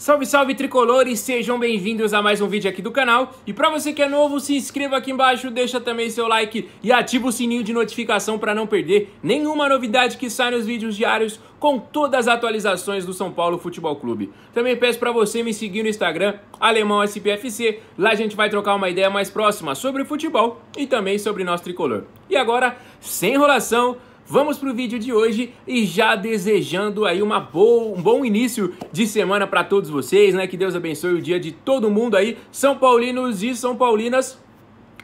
Salve, salve tricolores, sejam bem-vindos a mais um vídeo aqui do canal. E para você que é novo, se inscreva aqui embaixo, deixa também seu like e ativa o sininho de notificação para não perder nenhuma novidade que sai nos vídeos diários com todas as atualizações do São Paulo Futebol Clube. Também peço para você me seguir no Instagram Alemão SPFC, lá a gente vai trocar uma ideia mais próxima sobre futebol e também sobre nosso tricolor. E agora, sem enrolação, Vamos para o vídeo de hoje e já desejando aí uma boa, um bom início de semana para todos vocês, né? Que Deus abençoe o dia de todo mundo aí, São Paulinos e São Paulinas.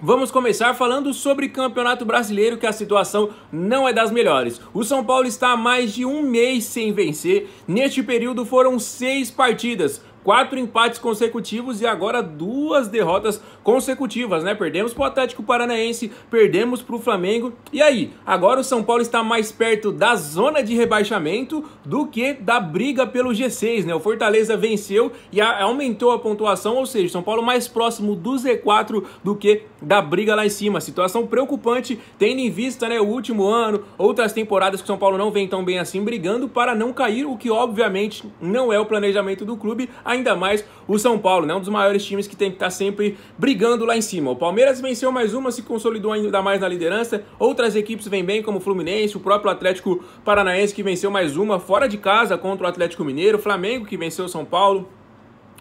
Vamos começar falando sobre Campeonato Brasileiro, que a situação não é das melhores. O São Paulo está há mais de um mês sem vencer. Neste período foram seis partidas, quatro empates consecutivos e agora duas derrotas consecutivas, né? Perdemos para o Atlético Paranaense, perdemos para o Flamengo. E aí, agora o São Paulo está mais perto da zona de rebaixamento do que da briga pelo G6, né? O Fortaleza venceu e aumentou a pontuação, ou seja, São Paulo mais próximo do Z4 do que da briga lá em cima. Situação preocupante, tendo em vista né, o último ano, outras temporadas que o São Paulo não vem tão bem assim, brigando para não cair, o que obviamente não é o planejamento do clube, ainda mais o São Paulo, né? Um dos maiores times que tem que estar tá sempre brigando lá em cima. O Palmeiras venceu mais uma, se consolidou ainda mais na liderança. Outras equipes vêm bem, como o Fluminense, o próprio Atlético Paranaense que venceu mais uma fora de casa contra o Atlético Mineiro, o Flamengo que venceu o São Paulo.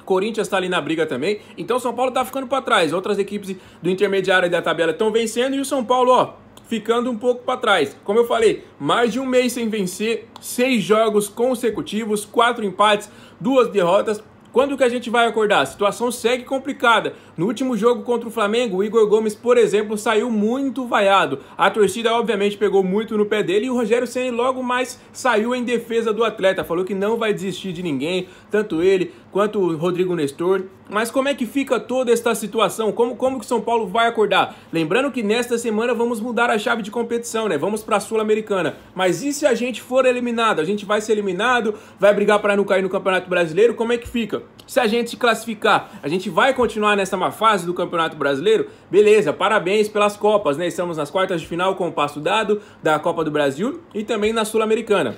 Corinthians está ali na briga também. Então o São Paulo está ficando para trás. Outras equipes do intermediário da tabela estão vencendo e o São Paulo, ó, ficando um pouco para trás. Como eu falei, mais de um mês sem vencer, seis jogos consecutivos, quatro empates, duas derrotas. Quando que a gente vai acordar? A situação segue complicada, no último jogo contra o Flamengo, o Igor Gomes, por exemplo, saiu muito vaiado. A torcida, obviamente, pegou muito no pé dele e o Rogério Senna logo mais saiu em defesa do atleta. Falou que não vai desistir de ninguém, tanto ele quanto o Rodrigo Nestor. Mas como é que fica toda esta situação? Como, como que São Paulo vai acordar? Lembrando que nesta semana vamos mudar a chave de competição, né? Vamos para a Sul-Americana. Mas e se a gente for eliminado? A gente vai ser eliminado, vai brigar para não cair no Campeonato Brasileiro? Como é que fica? Se a gente se classificar, a gente vai continuar nessa uma fase do Campeonato Brasileiro, beleza, parabéns pelas Copas, né? Estamos nas quartas de final com o passo dado da Copa do Brasil e também na Sul-Americana.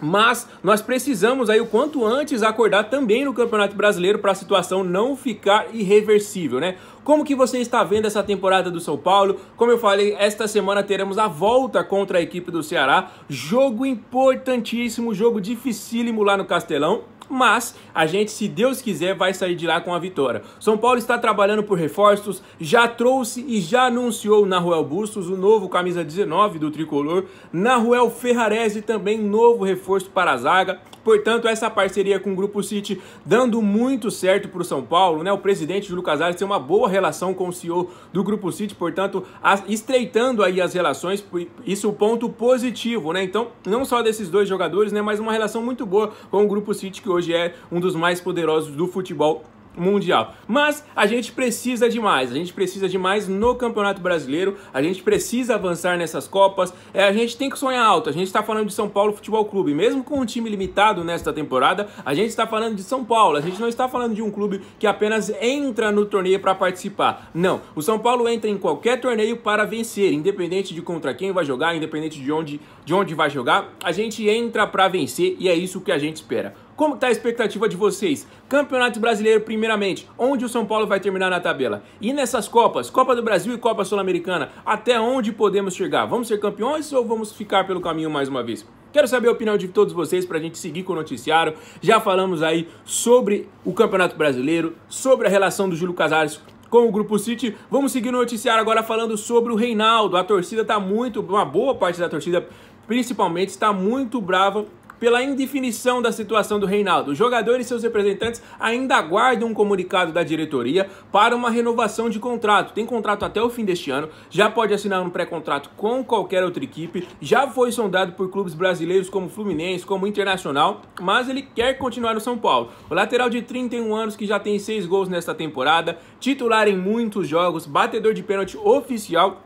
Mas nós precisamos aí o quanto antes acordar também no Campeonato Brasileiro para a situação não ficar irreversível, né? Como que você está vendo essa temporada do São Paulo? Como eu falei, esta semana teremos a volta contra a equipe do Ceará, jogo importantíssimo, jogo dificílimo lá no Castelão. Mas a gente, se Deus quiser, vai sair de lá com a vitória. São Paulo está trabalhando por reforços, já trouxe e já anunciou na Ruel Bustos o novo camisa 19 do tricolor, na Ruel Ferrarese também novo reforço para a zaga. Portanto, essa parceria com o Grupo City dando muito certo para o São Paulo, né? O presidente Júlio Casares tem uma boa relação com o CEO do Grupo City, portanto, as, estreitando aí as relações, isso é um ponto positivo, né? Então, não só desses dois jogadores, né? Mas uma relação muito boa com o Grupo City, que hoje é um dos mais poderosos do futebol mundial. Mas a gente precisa de mais, a gente precisa de mais no Campeonato Brasileiro, a gente precisa avançar nessas Copas, é, a gente tem que sonhar alto, a gente está falando de São Paulo Futebol Clube, mesmo com um time limitado nesta temporada, a gente está falando de São Paulo, a gente não está falando de um clube que apenas entra no torneio para participar, não, o São Paulo entra em qualquer torneio para vencer, independente de contra quem vai jogar, independente de onde, de onde vai jogar, a gente entra para vencer e é isso que a gente espera. Como está a expectativa de vocês? Campeonato Brasileiro, primeiramente, onde o São Paulo vai terminar na tabela? E nessas Copas, Copa do Brasil e Copa Sul-Americana, até onde podemos chegar? Vamos ser campeões ou vamos ficar pelo caminho mais uma vez? Quero saber a opinião de todos vocês para a gente seguir com o noticiário. Já falamos aí sobre o Campeonato Brasileiro, sobre a relação do Júlio Casares com o Grupo City. Vamos seguir no noticiário agora falando sobre o Reinaldo. A torcida está muito, uma boa parte da torcida principalmente, está muito brava pela indefinição da situação do Reinaldo. O jogador e seus representantes ainda aguardam um comunicado da diretoria para uma renovação de contrato. Tem contrato até o fim deste ano, já pode assinar um pré-contrato com qualquer outra equipe, já foi sondado por clubes brasileiros como Fluminense, como Internacional, mas ele quer continuar no São Paulo. O lateral de 31 anos que já tem 6 gols nesta temporada, titular em muitos jogos, batedor de pênalti oficial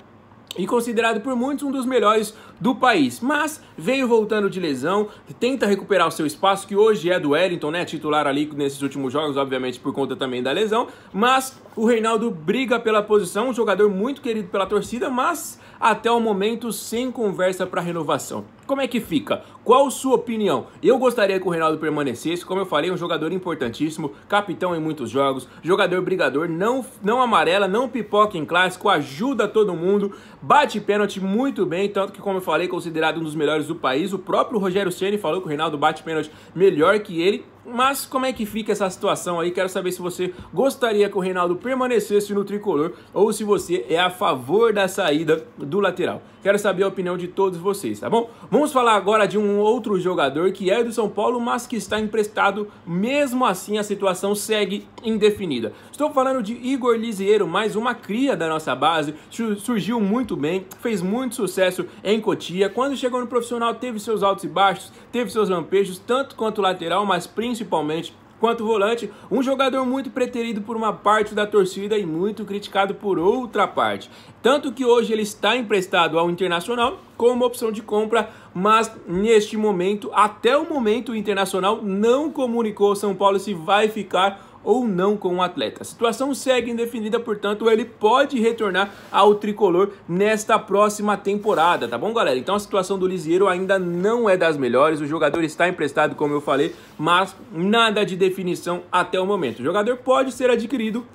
e considerado por muitos um dos melhores do país. Mas veio voltando de lesão, tenta recuperar o seu espaço, que hoje é do Wellington, né? Titular ali nesses últimos jogos, obviamente por conta também da lesão. Mas o Reinaldo briga pela posição, um jogador muito querido pela torcida, mas até o momento sem conversa para renovação como é que fica? Qual sua opinião? Eu gostaria que o Reinaldo permanecesse, como eu falei, é um jogador importantíssimo, capitão em muitos jogos, jogador brigador, não, não amarela, não pipoca em clássico, ajuda todo mundo, bate pênalti muito bem, tanto que, como eu falei, considerado um dos melhores do país. O próprio Rogério Ceni falou que o Reinaldo bate pênalti melhor que ele. Mas como é que fica essa situação aí? Quero saber se você gostaria que o Reinaldo permanecesse no tricolor ou se você é a favor da saída do lateral. Quero saber a opinião de todos vocês, tá bom? Vamos falar agora de um outro jogador que é do São Paulo, mas que está emprestado. Mesmo assim, a situação segue indefinida. Estou falando de Igor Lisieiro, mais uma cria da nossa base. Surgiu muito bem, fez muito sucesso em Cotia. Quando chegou no profissional, teve seus altos e baixos, teve seus lampejos, tanto quanto lateral, mas principalmente principalmente. Quanto volante, um jogador muito preterido por uma parte da torcida e muito criticado por outra parte. Tanto que hoje ele está emprestado ao Internacional como opção de compra, mas neste momento, até o momento, o Internacional não comunicou ao São Paulo se vai ficar ou não com o atleta. A situação segue indefinida, portanto, ele pode retornar ao tricolor nesta próxima temporada, tá bom, galera? Então a situação do Lisieiro ainda não é das melhores, o jogador está emprestado, como eu falei, mas nada de definição até o momento. O jogador pode ser adquirido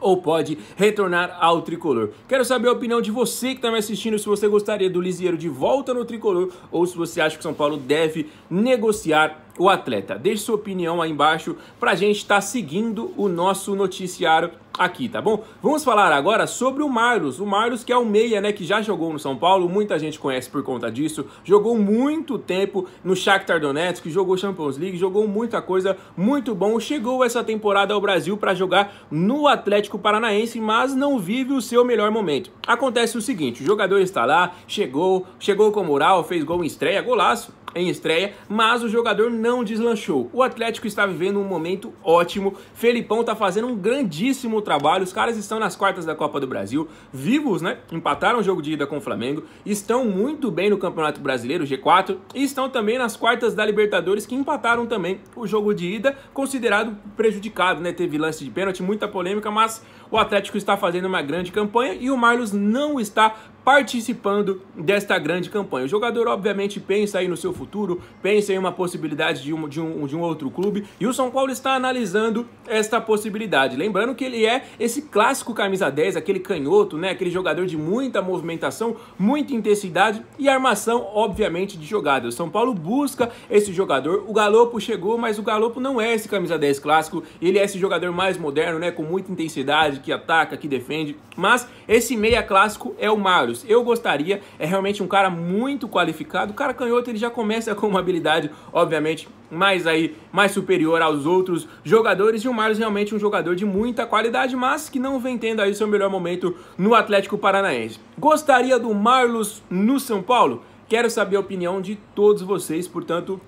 ou pode retornar ao tricolor. Quero saber a opinião de você que está me assistindo, se você gostaria do Lisieiro de volta no tricolor ou se você acha que o São Paulo deve negociar o atleta? Deixe sua opinião aí embaixo para a gente estar tá seguindo o nosso noticiário aqui, tá bom? Vamos falar agora sobre o Marlos. O Marlos que é o meia, né, que já jogou no São Paulo, muita gente conhece por conta disso. Jogou muito tempo no Shakhtar Donetsk, jogou Champions League, jogou muita coisa, muito bom. Chegou essa temporada ao Brasil para jogar no Atlético Paranaense, mas não vive o seu melhor momento. Acontece o seguinte, o jogador está lá, chegou, chegou com moral, fez gol em estreia, golaço em estreia, mas o jogador não deslanchou. O Atlético está vivendo um momento ótimo. Felipão está fazendo um grandíssimo trabalho. Os caras estão nas quartas da Copa do Brasil, vivos, né? Empataram o jogo de ida com o Flamengo, estão muito bem no Campeonato Brasileiro, G4, e estão também nas quartas da Libertadores, que empataram também o jogo de ida, considerado prejudicado, né? Teve lance de pênalti, muita polêmica, mas o Atlético está fazendo uma grande campanha e o Marlos não está participando desta grande campanha. O jogador, obviamente, pensa aí no seu futuro, pensa em uma possibilidade de um, de um, de um outro clube, e o São Paulo está analisando esta possibilidade. Lembrando que ele é esse clássico camisa 10, aquele canhoto, né? aquele jogador de muita movimentação, muita intensidade e armação, obviamente, de jogada. O São Paulo busca esse jogador, o Galopo chegou, mas o Galopo não é esse camisa 10 clássico, ele é esse jogador mais moderno, né? com muita intensidade, que ataca, que defende. Mas esse meia clássico é o Marius. Eu gostaria, é realmente um cara muito qualificado. O cara canhoto, ele já começa com uma habilidade, obviamente, mais aí, mais superior aos outros jogadores. E o Marius realmente um jogador de muita qualidade, mas que não vem tendo aí seu melhor momento no Atlético Paranaense. Gostaria do Marlos no São Paulo? Quero saber a opinião de todos vocês, portanto,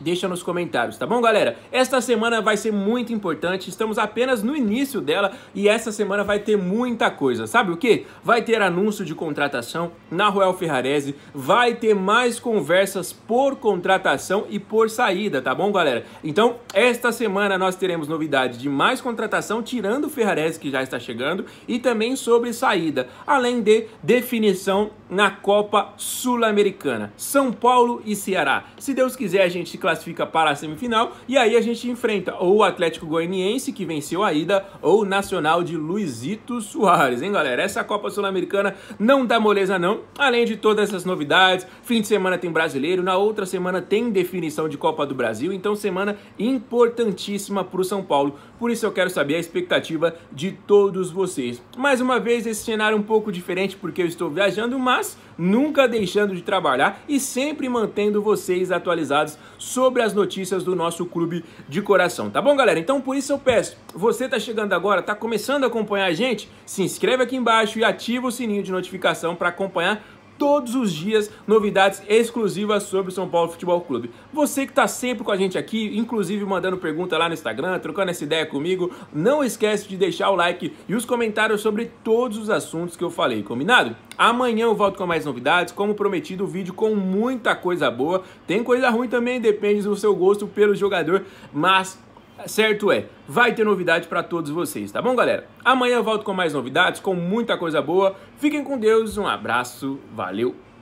Deixa nos comentários, tá bom, galera? Esta semana vai ser muito importante, estamos apenas no início dela e essa semana vai ter muita coisa. Sabe o que? Vai ter anúncio de contratação na Royal Ferrarese, vai ter mais conversas por contratação e por saída, tá bom, galera? Então, esta semana nós teremos novidade de mais contratação, tirando o Ferrarese que já está chegando, e também sobre saída, além de definição na Copa Sul-Americana. São Paulo e Ceará. Se Deus quiser, a gente se classifica para a semifinal e aí a gente enfrenta ou o Atlético Goianiense, que venceu a ida, ou o Nacional de Luizito Soares, hein, galera? Essa Copa Sul-Americana não dá moleza, não. Além de todas essas novidades, fim de semana tem brasileiro, na outra semana tem definição de Copa do Brasil, então semana importantíssima para o São Paulo. Por isso eu quero saber a expectativa de todos vocês. Mais uma vez, esse cenário um pouco diferente, porque eu estou viajando, mas mas nunca deixando de trabalhar e sempre mantendo vocês atualizados sobre as notícias do nosso clube de coração, tá bom, galera? Então por isso eu peço, você tá chegando agora, tá começando a acompanhar a gente? Se inscreve aqui embaixo e ativa o sininho de notificação para acompanhar todos os dias novidades exclusivas sobre o São Paulo Futebol Clube. Você que está sempre com a gente aqui, inclusive mandando pergunta lá no Instagram, trocando essa ideia comigo, não esquece de deixar o like e os comentários sobre todos os assuntos que eu falei, combinado? Amanhã eu volto com mais novidades, como prometido, o vídeo com muita coisa boa. Tem coisa ruim também, depende do seu gosto pelo jogador, mas Tá certo é, vai ter novidade para todos vocês, tá bom, galera? Amanhã eu volto com mais novidades, com muita coisa boa. Fiquem com Deus, um abraço, valeu!